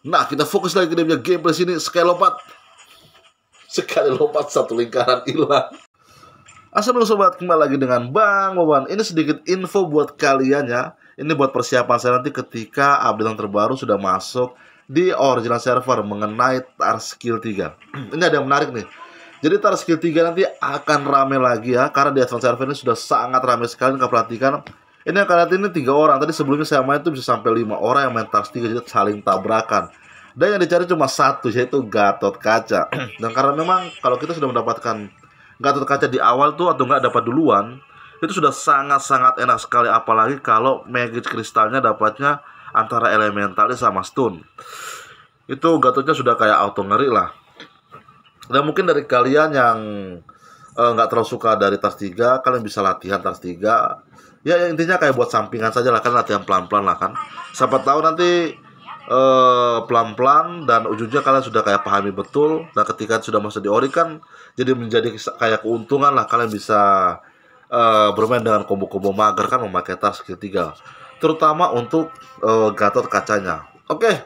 Nah, kita fokus lagi ke dia punya gameplay sini. Sekali lompat. Sekali lompat, satu lingkaran hilang. Assalamualaikum sobat, kembali lagi dengan Bang Wawan. Ini sedikit info buat kalian ya. Ini buat persiapan saya nanti ketika update yang terbaru sudah masuk di original server mengenai tar skill 3. ini ada yang menarik nih. Jadi tar skill 3 nanti akan rame lagi ya karena di advance server ini sudah sangat rame sekali. Kita perhatikan ini yang kalian ini tiga orang. Tadi sebelumnya saya main itu bisa sampai lima orang yang main Tars tiga jadi saling tabrakan. Dan yang dicari cuma satu yaitu Gatot Kaca. Dan karena memang kalau kita sudah mendapatkan Gatot Kaca di awal tuh atau nggak dapat duluan, itu sudah sangat-sangat enak sekali apalagi kalau magic kristalnya dapatnya antara elementalis sama stone Itu Gatotnya sudah kayak auto ngeri lah. Dan mungkin dari kalian yang Eh, nggak uh, terlalu suka dari tas tiga kalian bisa latihan tas tiga ya, ya intinya kayak buat sampingan saja lah kan latihan pelan pelan lah kan siapa tahu nanti uh, eh, pelan pelan dan ujungnya kalian sudah kayak pahami betul nah ketika sudah masuk di ori kan jadi menjadi kayak keuntungan lah kalian bisa uh, bermain dengan kombo-kombo mager kan memakai tas ketiga terutama untuk uh, gatot kacanya oke okay.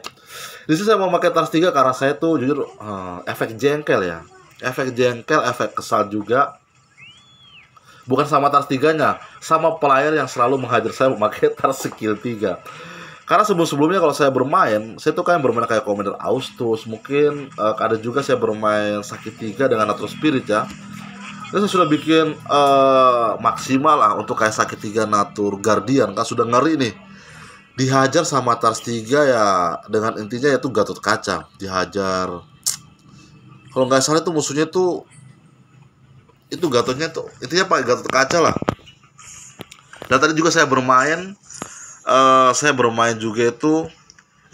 di sini saya mau pakai tas tiga karena saya tuh jujur uh, efek jengkel ya efek jengkel efek kesal juga bukan sama TARS tiganya, sama player yang selalu menghajar saya memakai TARS skill 3 karena sebelum-sebelumnya kalau saya bermain, saya tuh kan bermain kayak Commander Austus, mungkin uh, ada juga saya bermain Sakit tiga dengan Natural Spirit ya. Terus saya sudah bikin uh, maksimal lah untuk kayak Sakit tiga Natur Guardian kan sudah ngeri nih. Dihajar sama Tars 3 ya dengan intinya yaitu Gatot Kaca, dihajar kalau nggak salah itu musuhnya tuh itu Gatotnya tuh ya Pak Gatot kaca lah dan tadi juga saya bermain uh, saya bermain juga itu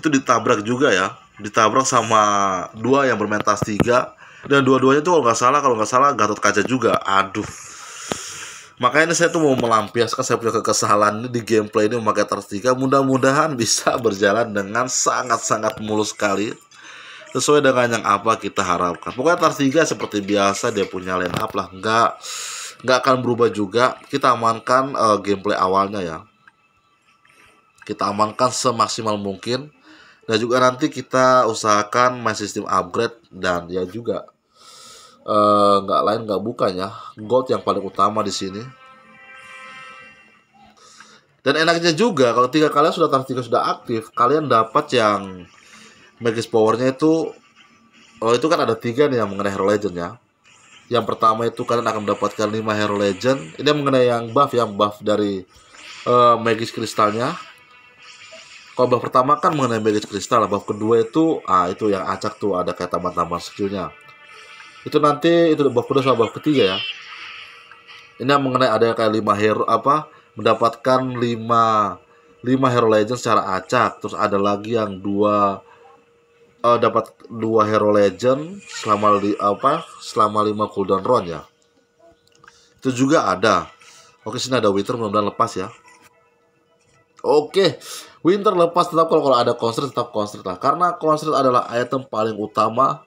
itu ditabrak juga ya ditabrak sama dua yang bermain tas tiga dan dua-duanya tuh kalau nggak salah kalau nggak salah Gatot kaca juga aduh makanya ini saya tuh mau melampiaskan saya punya kekesalan ini di gameplay ini memakai tas tiga mudah-mudahan bisa berjalan dengan sangat-sangat mulus sekali sesuai dengan yang apa kita harapkan. Pokoknya Tartiga seperti biasa dia punya line up lah, nggak nggak akan berubah juga. Kita amankan uh, gameplay awalnya ya. Kita amankan semaksimal mungkin dan juga nanti kita usahakan main sistem upgrade dan ya juga eh, nggak uh, lain nggak bukan ya gold yang paling utama di sini. Dan enaknya juga kalau tiga kalian sudah tiga sudah aktif, kalian dapat yang Magis powernya itu oh itu kan ada tiga nih yang mengenai Hero Legend ya yang pertama itu kalian akan mendapatkan 5 Hero Legend ini yang mengenai yang buff yang buff dari uh, eh, Magis Kristalnya kalau buff pertama kan mengenai Magis Kristal buff kedua itu ah itu yang acak tuh ada kayak tambah-tambah skillnya itu nanti itu buff kedua sama buff ketiga ya ini yang mengenai ada kayak 5 hero apa mendapatkan 5 5 Hero Legend secara acak terus ada lagi yang dua uh, dapat dua hero legend selama di apa selama lima cooldown round ya itu juga ada oke sini ada winter mudah-mudahan lepas ya oke winter lepas tetap kalau, kalau ada konser tetap konser lah karena konser adalah item paling utama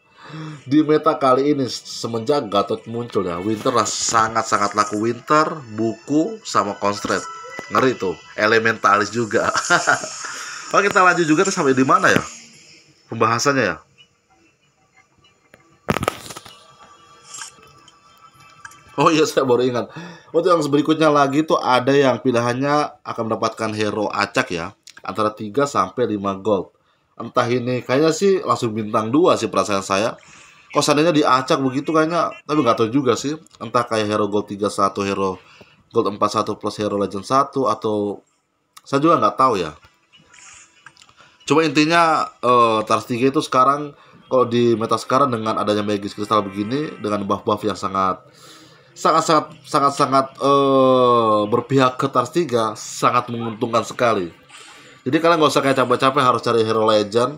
di meta kali ini semenjak Gatot muncul ya winter lah sangat-sangat laku winter buku sama constraint ngeri tuh elementalis juga Oke kita lanjut juga tuh sampai di mana ya? pembahasannya ya Oh iya saya baru ingat. Untuk yang berikutnya lagi tuh ada yang pilihannya akan mendapatkan hero acak ya. Antara 3 sampai 5 gold. Entah ini kayaknya sih langsung bintang 2 sih perasaan saya. Kok seandainya diacak begitu kayaknya tapi nggak tahu juga sih. Entah kayak hero gold 31, hero gold 41 plus hero legend 1 atau saya juga nggak tahu ya. Cuma intinya uh, Tars 3 itu sekarang kalau di meta sekarang dengan adanya Magis Kristal begini dengan buff-buff yang sangat sangat sangat sangat sangat uh, eh, berpihak ke Tars 3 sangat menguntungkan sekali. Jadi kalian nggak usah kayak capek-capek harus cari hero legend.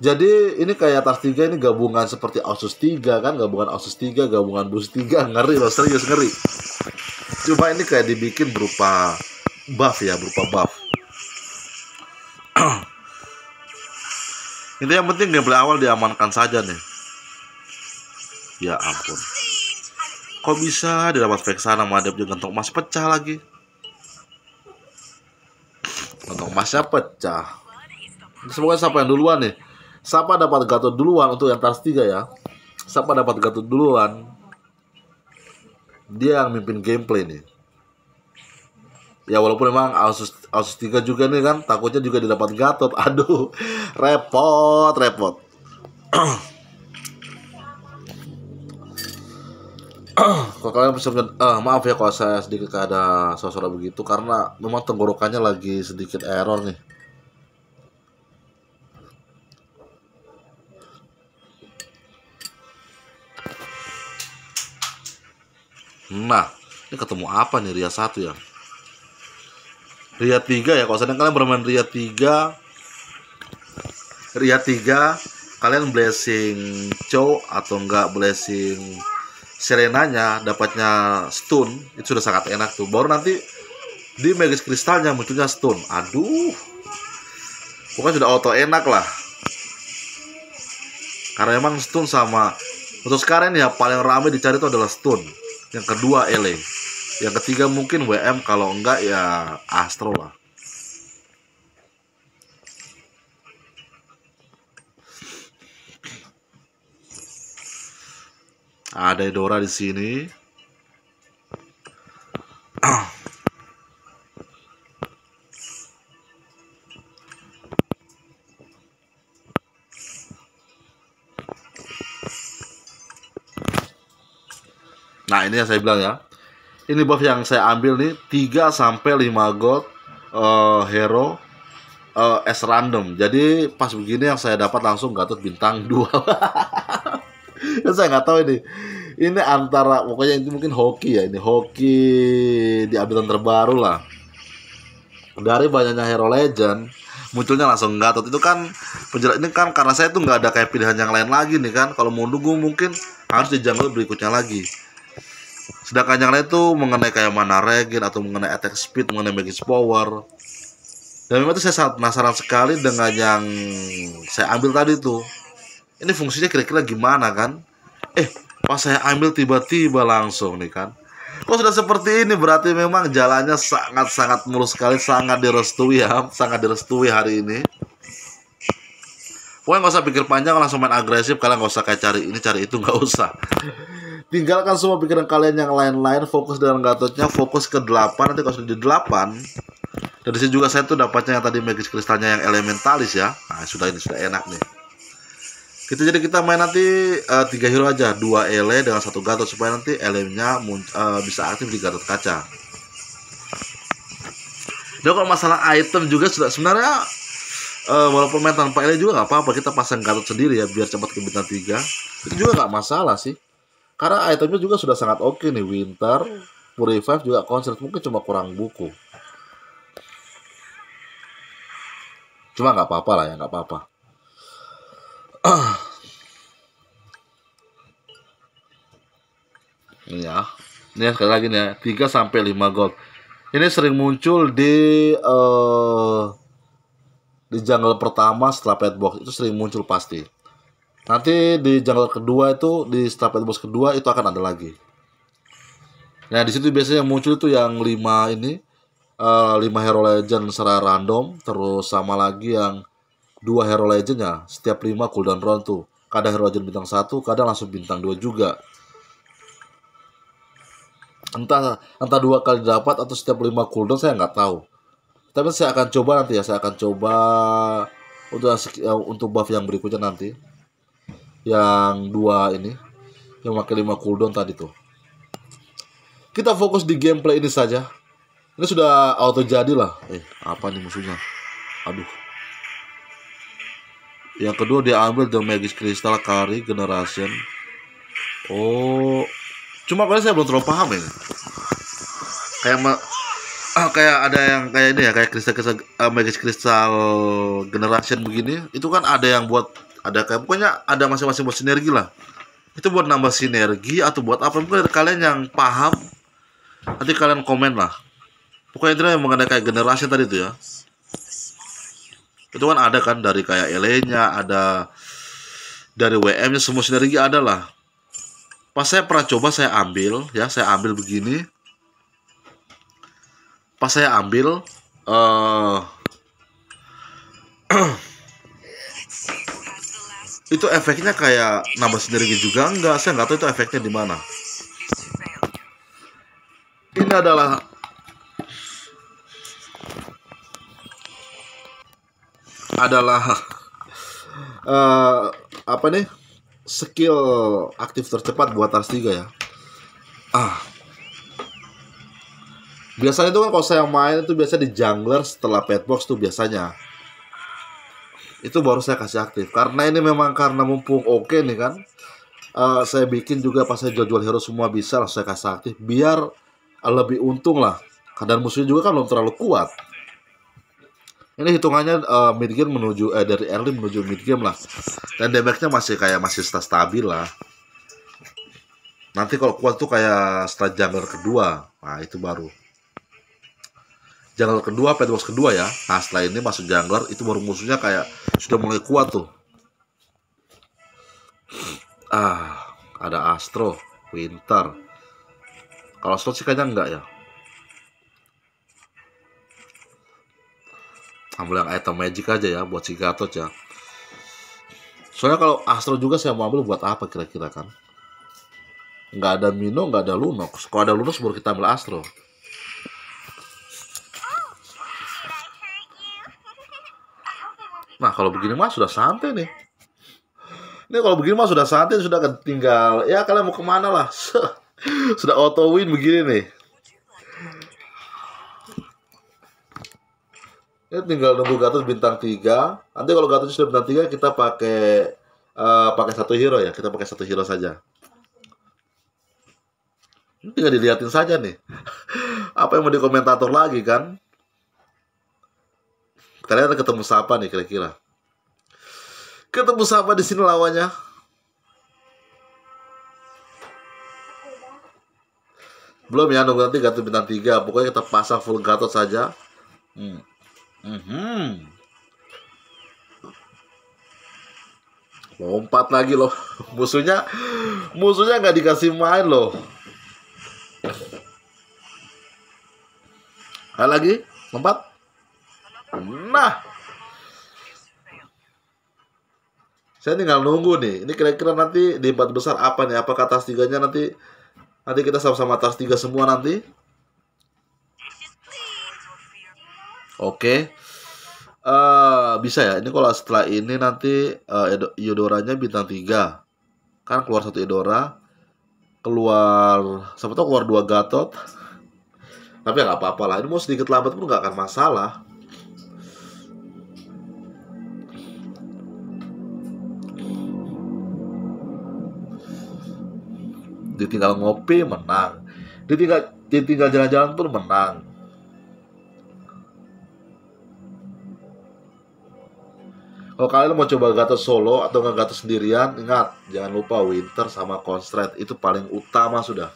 Jadi ini kayak Tars 3 ini gabungan seperti Ausus 3 kan, gabungan Ausus 3, gabungan Bus 3, ngeri loh, serius ngeri. Cuma ini kayak dibikin berupa buff ya, berupa buff. Ini yang penting gameplay awal diamankan saja nih. Ya ampun. Kok bisa didapat Vexana sama dia juga gentong emas pecah lagi? Gentong emasnya pecah. Semoga siapa yang duluan nih? Siapa dapat gato duluan untuk yang tars 3 ya? Siapa dapat gato duluan? Dia yang mimpin gameplay nih ya walaupun memang Asus Asus 3 juga nih kan takutnya juga didapat Gatot aduh repot repot kalau kalian bisa uh, eh, maaf ya kalau saya sedikit ada suara begitu karena memang tenggorokannya lagi sedikit error nih Nah, ini ketemu apa nih Ria satu ya? Ria 3 ya kalau sedang kalian bermain Ria 3 Ria 3 kalian blessing Chow atau enggak blessing Serenanya dapatnya stun itu sudah sangat enak tuh baru nanti di magis kristalnya munculnya stun aduh pokoknya sudah auto enak lah karena emang stun sama untuk sekarang ya paling rame dicari itu adalah stun yang kedua ele yang ketiga mungkin WM kalau enggak ya Astro lah. Ada Dora di sini. Nah ini yang saya bilang ya ini buff yang saya ambil nih 3 sampai 5 gold uh, hero uh, eh, S random. Jadi pas begini yang saya dapat langsung Gatot bintang 2. Ya, saya nggak tahu ini. Ini antara pokoknya ini mungkin hoki ya ini hoki di updatean terbaru lah. Dari banyaknya hero legend munculnya langsung Gatot itu kan penjelas ini kan karena saya tuh nggak ada kayak pilihan yang lain lagi nih kan kalau mau nunggu mungkin harus di jungle berikutnya lagi Sedangkan yang lain itu mengenai kayak mana regen atau mengenai attack speed, mengenai magic power. Dan memang itu saya sangat penasaran sekali dengan yang saya ambil tadi tuh. Ini fungsinya kira-kira gimana kan? Eh, pas saya ambil tiba-tiba langsung nih kan. kok sudah seperti ini berarti memang jalannya sangat-sangat mulus sekali, sangat direstui ya, sangat direstui hari ini. Pokoknya nggak usah pikir panjang langsung main agresif kalian nggak usah kayak cari ini cari itu nggak usah Tinggalkan semua pikiran kalian yang lain-lain, fokus dengan Gatotnya, fokus ke 8, nanti kalau sudah di 8, dari sini juga saya tuh dapatnya yang tadi magis kristalnya yang elementalis ya. Nah, sudah ini sudah enak nih. Kita gitu, jadi kita main nanti uh, eh, 3 hero aja, dua ele dengan satu Gatot supaya nanti lm uh, eh, bisa aktif di Gatot kaca. Dan kalau masalah item juga sudah sebenarnya uh, walaupun main tanpa ele juga nggak apa-apa kita pasang Gatot sendiri ya biar cepat ke bintang 3 itu juga nggak masalah sih karena itemnya juga sudah sangat oke okay nih Winter, hmm. Purify juga konser mungkin cuma kurang buku. Cuma nggak apa-apa lah ya nggak apa-apa. ya, ini sekali lagi nih 3 ya, sampai 5 gold. Ini sering muncul di uh, di jungle pertama setelah pet box itu sering muncul pasti. Nanti di jungle kedua itu di step boss kedua itu akan ada lagi. Nah di situ biasanya yang muncul itu yang lima ini uh, lima hero legend secara random terus sama lagi yang dua hero legendnya setiap lima cooldown run tuh kadang hero legend bintang satu kadang langsung bintang dua juga entah entah dua kali dapat atau setiap lima cooldown saya nggak tahu tapi saya akan coba nanti ya saya akan coba untuk untuk buff yang berikutnya nanti yang dua ini yang pakai lima cooldown tadi tuh. Kita fokus di gameplay ini saja. Ini sudah auto jadi lah. Eh, apa nih musuhnya? Aduh. Yang kedua dia ambil The Magic Crystal Kari Generation. Oh, cuma kalau saya belum terlalu paham ini. Kayak ah, kayak ada yang kayak ini ya, kayak kristal, kristal uh, eh, Magic Crystal Generation begini. Itu kan ada yang buat ada kayak pokoknya ada masing-masing buat sinergi lah itu buat nambah sinergi atau buat apa mungkin kalian yang paham nanti kalian komen lah pokoknya itu yang mengenai kayak generasi tadi itu ya itu kan ada kan dari kayak LA ada dari WM nya semua sinergi ada lah pas saya pernah coba saya ambil ya saya ambil begini pas saya ambil eh uh, itu efeknya kayak nambah sendiri juga enggak saya nggak tahu itu efeknya di mana ini adalah adalah uh, apa nih skill aktif tercepat buat tars 3 ya ah biasanya itu kan kalau saya main itu biasa di jungler setelah pet box tuh biasanya itu baru saya kasih aktif karena ini memang karena mumpung oke okay nih kan uh, saya bikin juga pas saya jual-jual hero semua bisa lah saya kasih aktif biar lebih untung lah dan musuhnya juga kan belum terlalu kuat ini hitungannya uh, mid game menuju eh dari early menuju mid game lah dan damage-nya masih kayak masih stabil lah nanti kalau kuat tuh kayak setelah jungler kedua nah itu baru jungle kedua pet kedua ya nah setelah ini masuk jungler itu baru musuhnya kayak sudah mulai kuat tuh ah ada Astro Winter kalau Astro sih kayaknya enggak ya ambil yang item magic aja ya buat si Gatot ya soalnya kalau Astro juga saya mau ambil buat apa kira-kira kan Enggak ada Mino enggak ada Lunox kalau ada Lunox baru kita ambil Astro Nah kalau begini mah sudah santai nih. Ini kalau begini mah sudah santai, sudah tinggal Ya kalian mau kemana lah? sudah auto win begini nih. Ini tinggal nunggu Gatot bintang 3. Nanti kalau Gatot sudah bintang 3 kita pakai uh, pakai satu hero ya. Kita pakai satu hero saja. Ini tinggal dilihatin saja nih. Apa yang mau dikomentator lagi kan? Kalian ketemu siapa nih kira-kira? Ketemu siapa di sini lawannya? Belum ya, nunggu nanti Gatot bintang 3. Pokoknya kita pasang full Gatot saja. Hmm. Mm Lompat lagi loh. Musuhnya musuhnya nggak dikasih main loh. Ada lagi? Lompat? Nah. Saya tinggal nunggu nih. Ini kira-kira nanti di empat besar apa nih? Apakah tas tiganya nanti nanti kita sama-sama tas tiga semua nanti? Oke. Okay. Uh, eh, bisa ya. Ini kalau setelah ini nanti uh, eh, Yodoranya bintang tiga Kan keluar satu Yodora keluar sama keluar dua Gatot. Tapi ya nggak apa-apa lah. Ini mau sedikit lambat pun nggak akan masalah. ditinggal ngopi menang ditinggal ditinggal jalan-jalan pun menang kalau kalian mau coba gatot solo atau nggak gatot sendirian ingat jangan lupa winter sama constraint itu paling utama sudah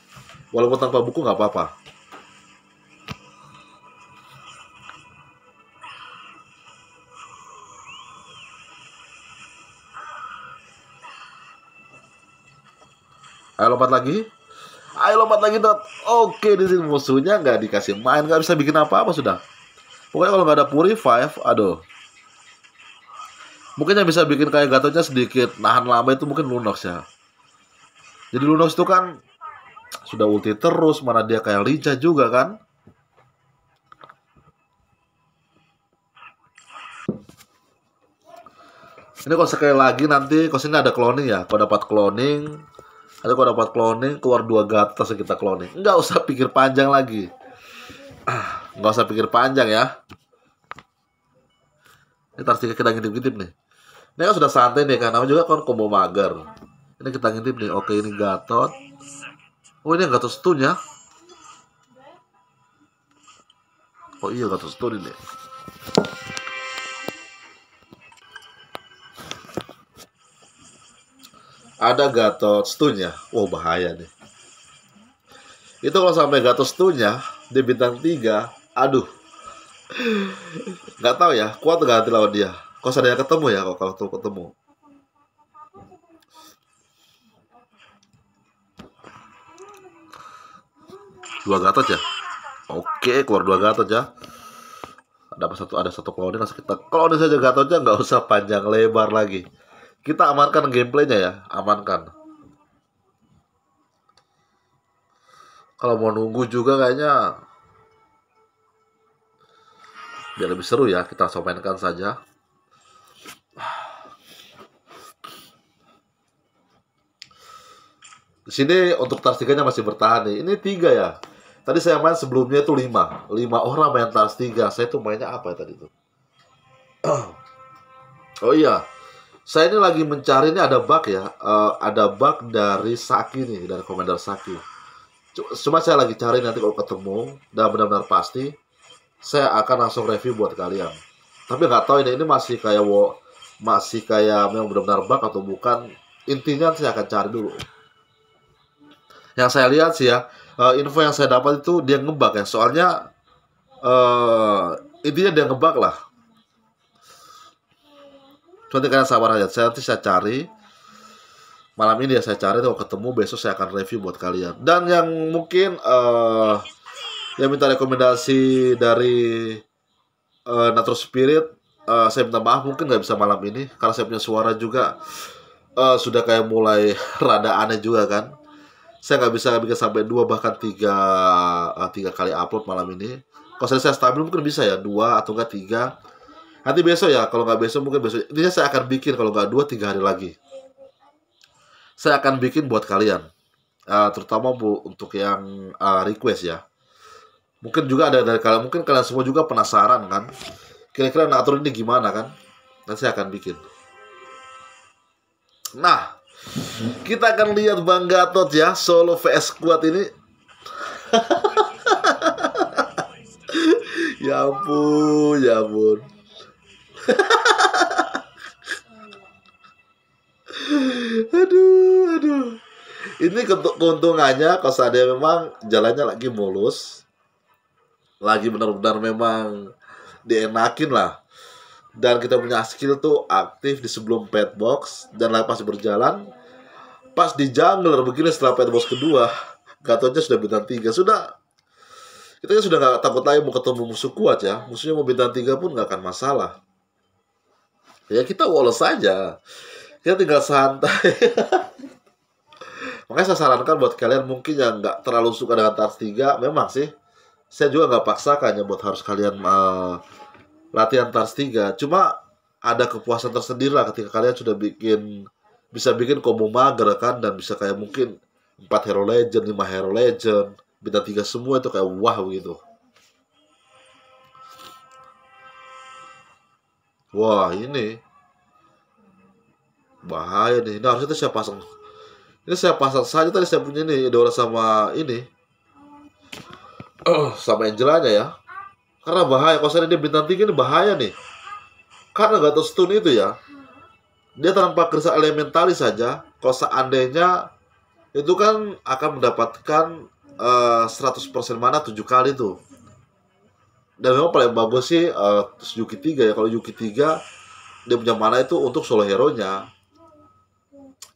walaupun tanpa buku nggak apa-apa Ayo lompat lagi. Ayo lompat lagi dot. Oke di sini musuhnya nggak dikasih main, nggak bisa bikin apa-apa sudah. Pokoknya kalau nggak ada puri purify, aduh. Mungkin yang bisa bikin kayak gatonya sedikit nahan lama itu mungkin Lunox ya. Jadi Lunox itu kan sudah ulti terus, mana dia kayak lincah juga kan. Ini kalau sekali lagi nanti, kalau sini ada cloning ya. Kalau dapat cloning, ada kalau dapat cloning keluar dua gatos kita cloning nggak usah pikir panjang lagi ah, nggak usah pikir panjang ya ini tas kita ngintip-ngintip nih ini kan sudah santai nih kan, karena juga kan combo mager ini kita ngintip nih oke ini gatot oh ini gatot stun ya oh iya gatot stun ini ada Gatot Stunya, wah oh, bahaya nih. Itu kalau sampai Gatot Stunya di bintang 3, aduh. Nggak tahu ya, kuat nggak nanti lawan dia. Kok sadar ketemu ya kalau kalau ketemu. Dua Gatot ya. Oke, keluar dua Gatot ya ada satu ada satu klonin langsung kita klonin saja Gatotnya nggak usah panjang lebar lagi kita amankan gameplaynya ya, amankan. Kalau mau nunggu juga kayaknya biar lebih seru ya kita somenkan saja. Di sini untuk tas nya masih bertahan nih. Ini tiga ya. Tadi saya main sebelumnya itu lima. Lima orang main tars tiga. Saya tuh mainnya apa ya tadi tuh? oh iya. Saya ini lagi mencari ini ada bug ya, uh, ada bug dari Saki nih dari Commander Saki. Cuma saya lagi cari nanti kalau ketemu dan benar-benar pasti saya akan langsung review buat kalian. Tapi nggak tahu ini ini masih kayak wo, masih kayak memang benar-benar bug atau bukan. Intinya saya akan cari dulu. Yang saya lihat sih ya, uh, info yang saya dapat itu dia ngebug ya. Soalnya uh, intinya dia ngebug lah Nanti karena sabar aja. Saya nanti saya cari malam ini ya saya cari kalau ketemu besok saya akan review buat kalian. Dan yang mungkin uh, yang minta rekomendasi dari uh, Natural Spirit, uh, saya minta maaf mungkin nggak bisa malam ini karena saya punya suara juga uh, sudah kayak mulai rada aneh juga kan. Saya nggak bisa bikin sampai dua bahkan tiga tiga kali upload malam ini. Kalau saya, stabil mungkin bisa ya dua atau nggak tiga Nanti besok ya, kalau nggak besok mungkin besok. Intinya saya akan bikin kalau nggak dua tiga hari lagi. Saya akan bikin buat kalian, uh, terutama bu untuk yang uh, request ya. Mungkin juga ada dari kalian, mungkin kalian semua juga penasaran kan, kira-kira ngatur ini gimana kan? Nanti saya akan bikin. Nah, kita akan lihat Bang Gatot ya, solo VS kuat ini. ya ampun, ya ampun. aduh, aduh. Ini keuntungannya kalau seandainya memang jalannya lagi mulus, lagi benar-benar memang dienakin lah. Dan kita punya skill tuh aktif di sebelum pet box dan pas berjalan pas di jungler begini setelah pet box kedua katanya sudah bintang tiga sudah kita kan sudah nggak takut lagi mau ketemu musuh kuat ya musuhnya mau bintang tiga pun nggak akan masalah ya kita woles saja kita tinggal santai makanya saya sarankan buat kalian mungkin yang nggak terlalu suka dengan Tars 3 memang sih saya juga nggak paksakan ya buat harus kalian uh, latihan Tars 3 cuma ada kepuasan tersendiri lah ketika kalian sudah bikin bisa bikin combo mager kan dan bisa kayak mungkin empat hero legend lima hero legend bintang 3 semua itu kayak wah gitu Wah ini bahaya nih. Ini nah, harusnya saya pasang. Ini saya pasang saja tadi saya punya ini Dora sama ini. sama eh, sama Angelanya ya. Karena bahaya. Kalau saya dia bintang tinggi ini bahaya nih. Karena terus stun itu ya. Dia tanpa kersa elementalis saja. Kalau seandainya itu kan akan mendapatkan uh, eh, 100% mana tujuh kali tuh dan memang paling bagus sih uh, Suzuki 3 ya kalau yuki 3 dia punya mana itu untuk solo hero nya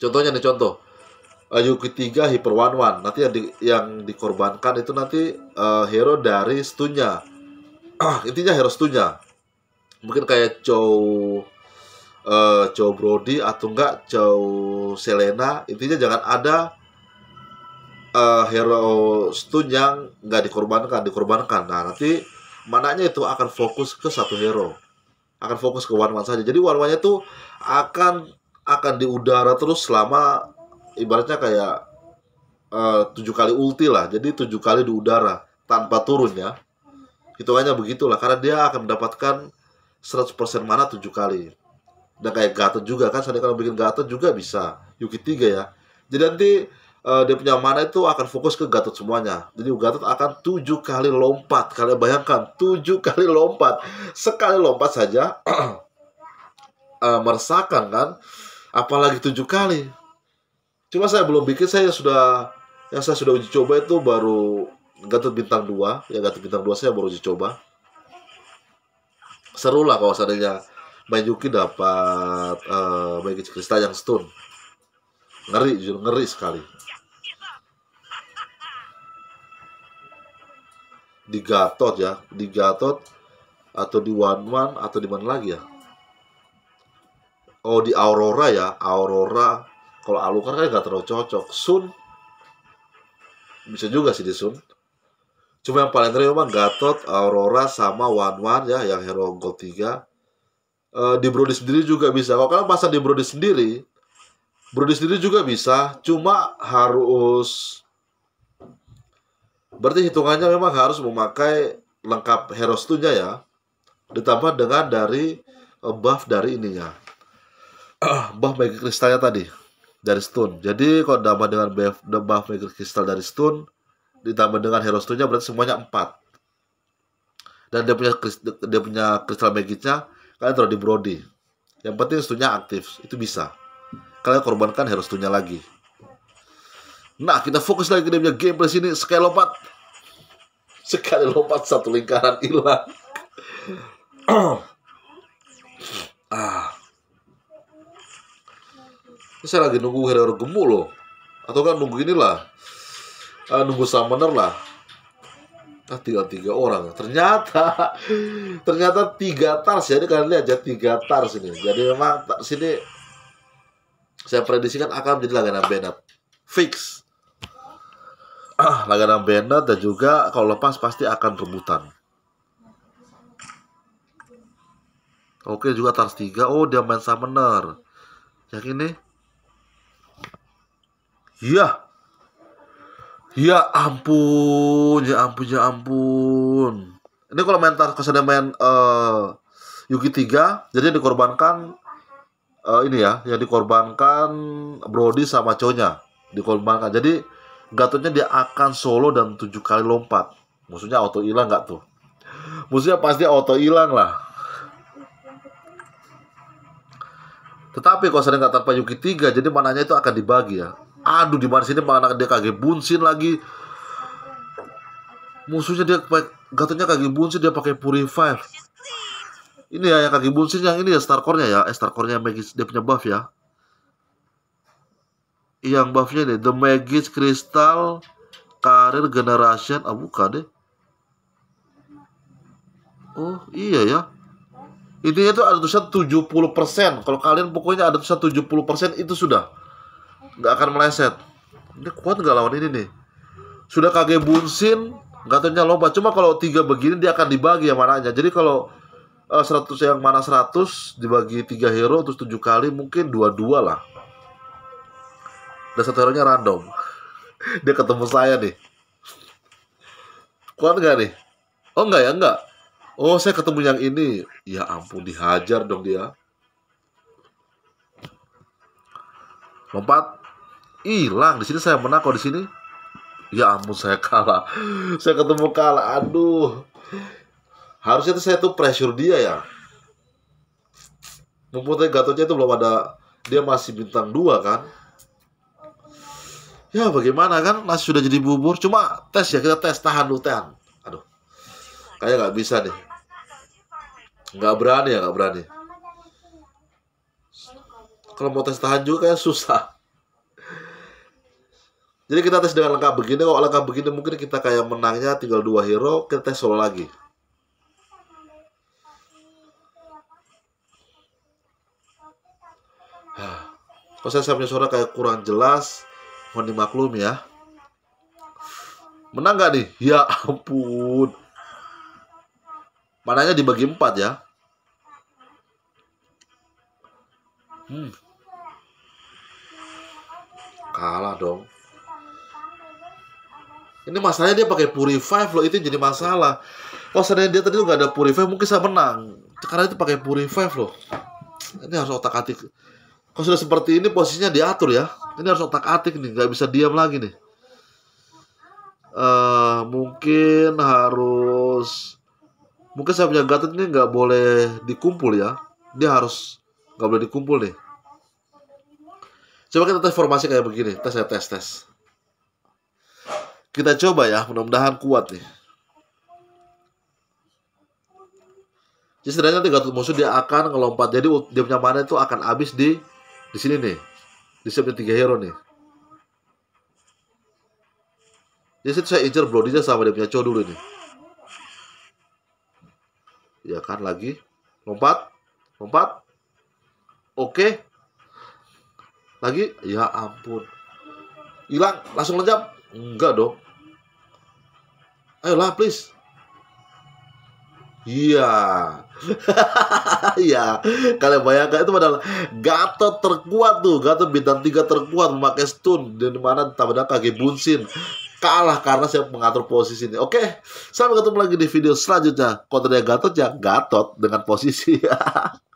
contohnya nih contoh uh, Yuki 3 Hyper One One nanti yang, di, yang dikorbankan itu nanti uh, hero dari stunya intinya hero stunya mungkin kayak Chow uh, Chow Brody atau enggak Chow Selena intinya jangan ada uh, hero stun yang nggak dikorbankan dikorbankan nah nanti mananya itu akan fokus ke satu hero akan fokus ke one one saja jadi one one itu akan akan di udara terus selama ibaratnya kayak eh, tujuh kali ulti lah jadi tujuh kali di udara tanpa turun ya Itu hanya begitulah karena dia akan mendapatkan 100% mana tujuh kali dan kayak Gatot juga kan Saya kalau bikin Gatot juga bisa Yuki tiga ya jadi nanti uh, dia punya mana itu akan fokus ke Gatot semuanya. Jadi Gatot akan tujuh kali lompat. Kalian bayangkan tujuh kali lompat, sekali lompat saja uh, meresahkan kan, apalagi tujuh kali. Cuma saya belum bikin, saya sudah yang saya sudah uji coba itu baru Gatot bintang 2 ya Gatot bintang 2 saya baru uji coba seru lah kalau seandainya main Yuki dapat uh, eh, main Kristal yang stun ngeri ngeri sekali di Gatot ya di Gatot atau di One One atau di mana lagi ya oh di Aurora ya Aurora kalau Alucard kan nggak terlalu cocok Sun bisa juga sih di Sun cuma yang paling terakhir memang Gatot Aurora sama One One ya yang Hero Gold 3 E, eh, di Brody sendiri juga bisa kalau kalian pasang di Brody sendiri Brody sendiri juga bisa cuma harus Berarti hitungannya memang harus memakai lengkap hero nya ya. Ditambah dengan dari eh, buff dari ininya. buff magic kristalnya tadi dari stun. Jadi kalau ditambah dengan buff, buff magic kristal dari stun ditambah dengan hero nya berarti semuanya 4. Dan dia punya dia punya kristal magicnya kalian taruh di Brody. Yang penting stunnya aktif, itu bisa. Kalian korbankan hero stunnya lagi. Nah, kita fokus lagi ke dia game gameplay sini. Sekali lompat. Sekali lompat, satu lingkaran hilang. ah. saya lagi nunggu hero gemuk loh. Atau kan nunggu inilah. Uh, nunggu summoner lah. Ah, tinggal tiga orang. Ternyata ternyata tiga tars ya. Ini kalian lihat aja ya, tiga tars ini. Jadi memang tars ini saya prediksikan akan menjadi langganan Bennett. Fix ah, langganan banner dan juga kalau lepas pasti akan rebutan. Oke juga Tars 3. Oh dia main summoner. Yang ini. Iya. Ya ampun, ya ampun, ya ampun. Ini kalau main Tars kesana main uh, eh, Yuki 3, jadi dikorbankan uh, ini ya, yang dikorbankan Brody sama cowoknya dikorbankan. Jadi Gatotnya dia akan solo dan tujuh kali lompat. Musuhnya auto hilang nggak tuh? Musuhnya pasti auto hilang lah. Tetapi kalau sering nggak tanpa Yuki 3, jadi mananya itu akan dibagi ya. Aduh, di mana sini mana dia kaget bunsin lagi. Musuhnya dia gatunya kaki bunsin dia pakai purify. Ini ya yang kaki bunsin yang ini ya star ya, eh, star nya Magis dia punya buff ya yang buffnya nih The Magic Crystal Karir Generation ah bukan deh oh iya ya intinya tuh ada tulisan 70% kalau kalian pokoknya ada tulisan 70% itu sudah Gak akan meleset ini kuat gak lawan ini nih sudah kage bunsin nggak tanya lomba cuma kalau tiga begini dia akan dibagi yang mananya jadi kalau uh, eh, 100 yang mana 100 dibagi tiga hero terus 7 kali mungkin dua-dua lah dan satu hero random dia ketemu saya nih kuat nggak nih oh nggak ya nggak oh saya ketemu yang ini ya ampun dihajar dong dia lompat hilang di sini saya menang kok di sini ya ampun saya kalah saya ketemu kalah aduh harusnya tuh saya tuh pressure dia ya mumpung gatotnya itu belum ada dia masih bintang dua kan ya bagaimana kan nasi sudah jadi bubur cuma tes ya kita tes tahan dulu tahan aduh kayak nggak bisa nih nggak berani ya nggak berani kalau mau tes tahan juga kayak susah jadi kita tes dengan lengkap begini kalau lengkap begini mungkin kita kayak menangnya tinggal dua hero kita tes solo lagi Kok saya punya suara kayak kurang jelas mohon dimaklum ya menang gak nih ya ampun mananya dibagi empat ya hmm. kalah dong ini masalahnya dia pakai purify loh itu jadi masalah kalau oh, seandainya dia tadi tuh nggak ada purify mungkin saya menang karena itu pakai purify loh ini harus otak atik kalau oh, sudah seperti ini posisinya diatur ya. Ini harus otak atik nih, nggak bisa diam lagi nih. Uh, mungkin harus mungkin saya punya gatot ini nggak boleh dikumpul ya dia harus nggak boleh dikumpul nih coba kita tes formasi kayak begini tes ya tes tes kita coba ya mudah-mudahan kuat nih jadi setidaknya nanti Gatot musuh dia akan ngelompat jadi dia punya mana itu akan habis di di sini nih, di sini tiga hero nih. Jadi saya saya incer nya sama dia punya cowok dulu nih. Ya kan lagi. Lompat. Lompat. Oke. Lagi. Ya ampun. Hilang. Langsung lenyap. Enggak dong. Ayolah please. Iya. Iya. Kalian bayangkan itu padahal Gatot terkuat tuh. Gatot bintang tiga terkuat memakai stun. Dan mana tabrak kaki bunsin. Kalah karena saya mengatur posisi ini. Oke. Sampai ketemu lagi di video selanjutnya. yang Gatot ya Gatot dengan posisi.